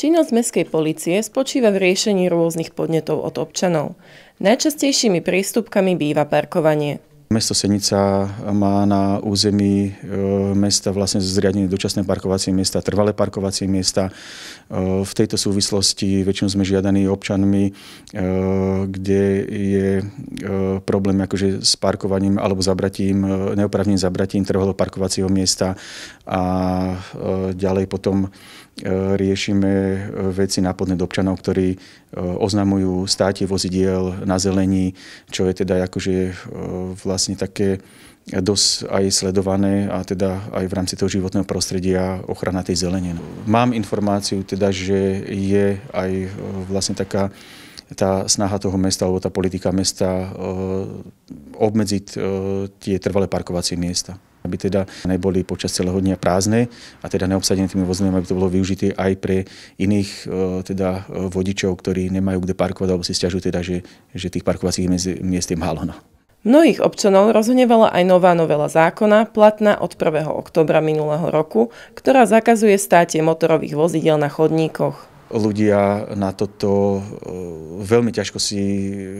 Činnosť mestskej policie spočíva v riešení rôznych podnetov od občanov. Najčastejšími prístupkami býva parkovanie. Mesto Senica má na území e, mesta vlastne zriadenie dočasné parkovacie miesta, trvalé parkovacie miesta. E, v tejto súvislosti väčšinou sme žiadaní občanmi, e, kde je problém akože s parkovaním alebo zabratím, neopravným zabratím trvalého parkovacieho miesta a ďalej potom E, riešime e, veci na podnet občanov, ktorí e, oznamujú státie vozidiel na zelení, čo je teda akože vlastne také dosť aj sledované a teda aj v rámci toho životného prostredia ochrana tej zelenie. Mám informáciu teda, že je aj vlastne taká tá snaha toho mesta alebo tá politika mesta obmedziť tie trvalé parkovacie miesta aby teda neboli počas celého dňa prázdne a teda neobsadené tými vozidlami, aby to bolo využité aj pre iných e, teda e, vodičov, ktorí nemajú kde parkovať alebo si stiažujú teda, že, že tých parkovacích miest je málo. No. Mnohých občanov rozhnevala aj nová novela zákona, platná od 1. oktobra minulého roku, ktorá zakazuje státie motorových vozidel na chodníkoch ľudia na toto eh, veľmi ťažko si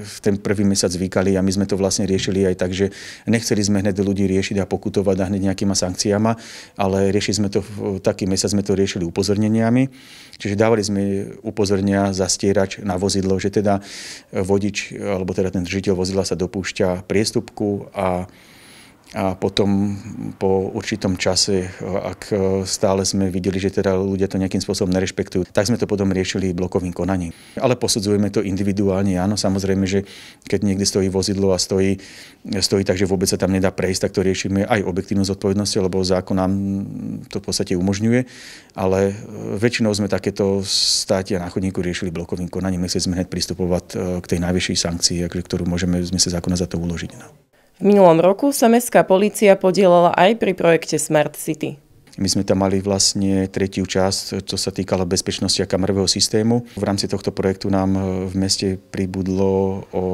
v ten prvý mesiac zvykali a my sme to vlastne riešili aj tak, že nechceli sme hneď ľudí riešiť a pokutovať a hneď nejakýma sankciama, ale riešili sme to, taký mesiac sme to riešili upozorneniami, čiže dávali sme za stierač na vozidlo, že teda eh, vodič, alebo teda ten držiteľ vozidla sa dopúšťa priestupku a a potom po určitom čase, ak stále sme videli, že teda ľudia to nejakým spôsobom nerešpektujú, tak sme to potom riešili blokovým konaním. Ale posudzujeme to individuálne, áno, samozrejme, že keď niekde stojí vozidlo a stojí, stojí tak, že vôbec sa tam nedá prejsť, tak to riešime aj objektívnu zodpovednosť, lebo zákon nám to v podstate umožňuje, ale e, väčšinou sme takéto státia na chodníku riešili blokovým konaním, My sme hneď pristupovať e, k tej najvyššej sankcii, ktorú môžeme v zmysle zákona za to uložiť. No. V minulom roku sa mestská policia podielala aj pri projekte Smart City. My sme tam mali vlastne tretiu časť, čo sa týkalo bezpečnosti a kamerového systému. V rámci tohto projektu nám e, v meste pribudlo o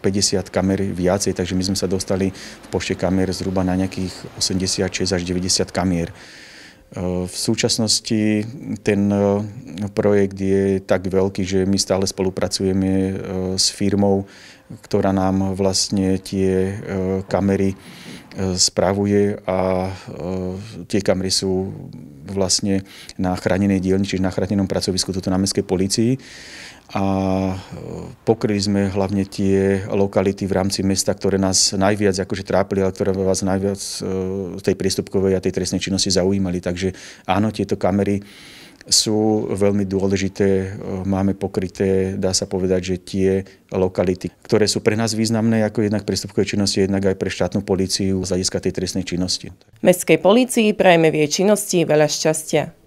50 kamer viacej, takže my sme sa dostali v pošte kamier zhruba na nejakých 86 až 90 kamier. V súčasnosti ten e, projekt je tak veľký, že my stále spolupracujeme e, s firmou, ktorá nám vlastne tie e, kamery spravuje a e, tie kamery sú vlastne na chránenej dielni, čiže na chránenom pracovisku toto na mestskej policii a e, pokryli sme hlavne tie lokality v rámci mesta, ktoré nás najviac akože trápili, ale ktoré vás najviac e, tej priestupkovej a tej trestnej činnosti zaujímali. Takže áno, tieto kamery sú veľmi dôležité. E, máme pokryté, dá sa povedať, že tie lokality, ktoré sú pre nás významné ako jednak prestupkové činnosti, jednak aj pre štátnu políciu z hľadiska tej trestnej činnosti. Mestskej polícii prajeme v jej činnosti veľa šťastia.